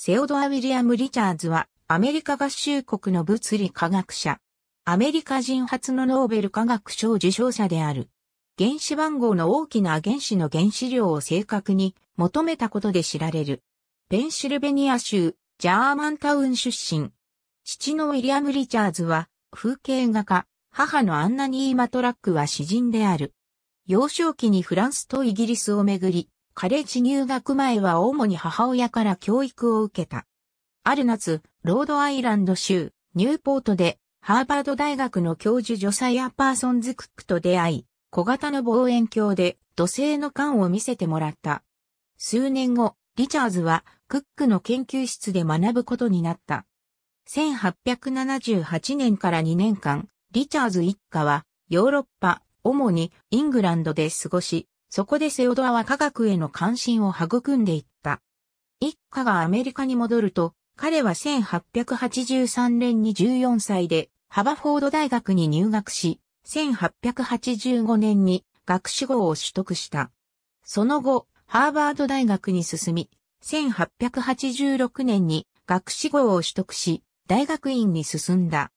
セオドア・ウィリアム・リチャーズは、アメリカ合衆国の物理科学者。アメリカ人初のノーベル科学賞受賞者である。原子番号の大きな原子の原子量を正確に求めたことで知られる。ペンシルベニア州、ジャーマンタウン出身。父のウィリアム・リチャーズは、風景画家、母のアンナ・ニーマトラックは詩人である。幼少期にフランスとイギリスをめぐり、カレッジ入学前は主に母親から教育を受けた。ある夏、ロードアイランド州、ニューポートで、ハーバード大学の教授ジョサイア・パーソンズ・クックと出会い、小型の望遠鏡で土星の缶を見せてもらった。数年後、リチャーズはクックの研究室で学ぶことになった。1878年から2年間、リチャーズ一家はヨーロッパ、主にイングランドで過ごし、そこでセオドアは科学への関心を育んでいった。一家がアメリカに戻ると、彼は1883年に14歳で、ハバフォード大学に入学し、1885年に学士号を取得した。その後、ハーバード大学に進み、1886年に学士号を取得し、大学院に進んだ。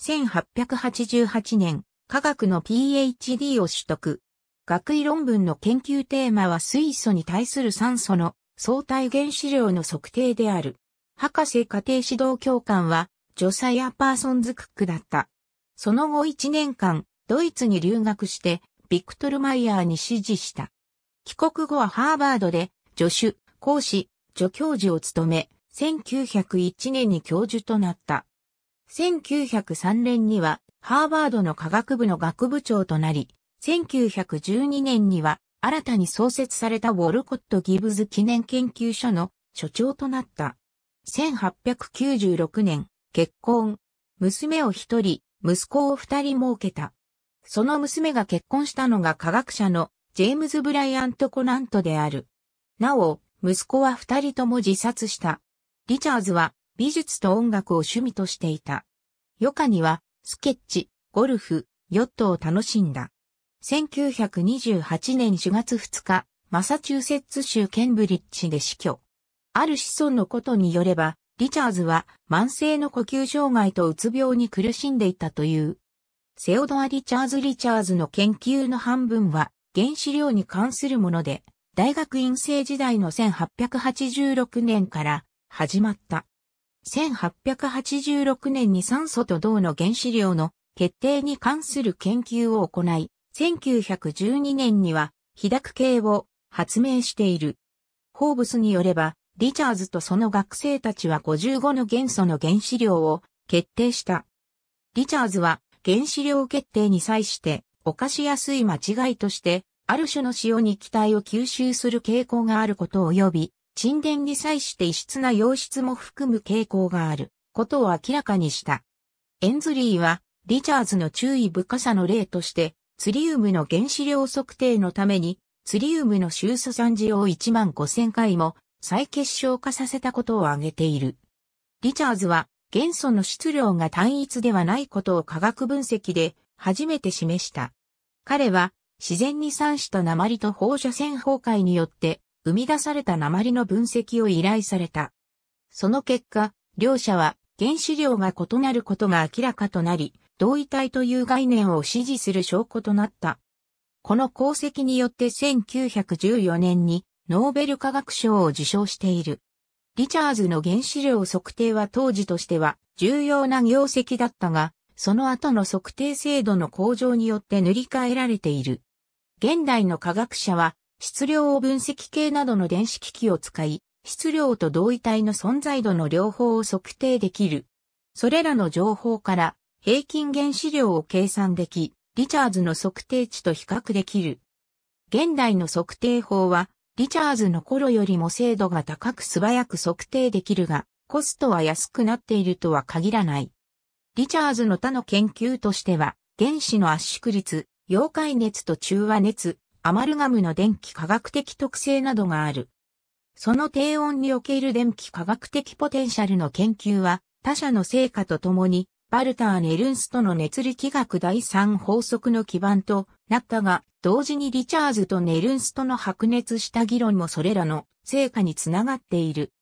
1888年、科学の PhD を取得。学位論文の研究テーマは水素に対する酸素の相対原子量の測定である。博士家庭指導教官は、ジョサイア・パーソンズ・クックだった。その後1年間、ドイツに留学して、ビクトル・マイヤーに指示した。帰国後はハーバードで、助手、講師、助教授を務め、1901年に教授となった。1903年には、ハーバードの科学部の学部長となり、1912年には新たに創設されたウォルコット・ギブズ記念研究所の所長となった。1896年、結婚。娘を一人、息子を二人設けた。その娘が結婚したのが科学者のジェームズ・ブライアント・コナントである。なお、息子は二人とも自殺した。リチャーズは美術と音楽を趣味としていた。余暇にはスケッチ、ゴルフ、ヨットを楽しんだ。1928年4月2日、マサチューセッツ州ケンブリッジで死去。ある子孫のことによれば、リチャーズは慢性の呼吸障害とうつ病に苦しんでいたという。セオドア・リチャーズ・リチャーズの研究の半分は原子量に関するもので、大学院生時代の1886年から始まった。1886年に酸素と銅の原子量の決定に関する研究を行い、1912年には、被濁系を発明している。ホーブスによれば、リチャーズとその学生たちは55の元素の原子量を決定した。リチャーズは原子量決定に際して犯しやすい間違いとして、ある種の塩に気体を吸収する傾向があること及び、沈殿に際して異質な溶質も含む傾向があることを明らかにした。エンズリーは、リチャーズの注意深さの例として、ツリウムの原子量測定のために、ツリウムの臭素散示を1万5000回も再結晶化させたことを挙げている。リチャーズは、元素の質量が単一ではないことを化学分析で初めて示した。彼は、自然に産した鉛と放射線崩壊によって生み出された鉛の分析を依頼された。その結果、両者は原子量が異なることが明らかとなり、同位体という概念を支持する証拠となった。この功績によって1914年にノーベル化学賞を受賞している。リチャーズの原子量測定は当時としては重要な業績だったが、その後の測定精度の向上によって塗り替えられている。現代の科学者は質量を分析系などの電子機器を使い、質量と同位体の存在度の両方を測定できる。それらの情報から平均原子量を計算でき、リチャーズの測定値と比較できる。現代の測定法は、リチャーズの頃よりも精度が高く素早く測定できるが、コストは安くなっているとは限らない。リチャーズの他の研究としては、原子の圧縮率、溶解熱と中和熱、アマルガムの電気科学的特性などがある。その低温における電気科学的ポテンシャルの研究は、他社の成果とともに、バルター・ネルンストの熱力学第三法則の基盤となったが、同時にリチャーズとネルンストの白熱した議論もそれらの成果につながっている。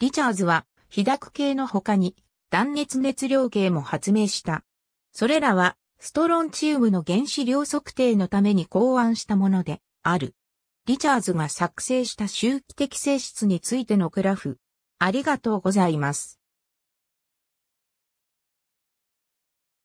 リチャーズは、被濁系の他に、断熱熱量計も発明した。それらは、ストロンチウムの原子量測定のために考案したものである。リチャーズが作成した周期的性質についてのグラフ。ありがとうございます。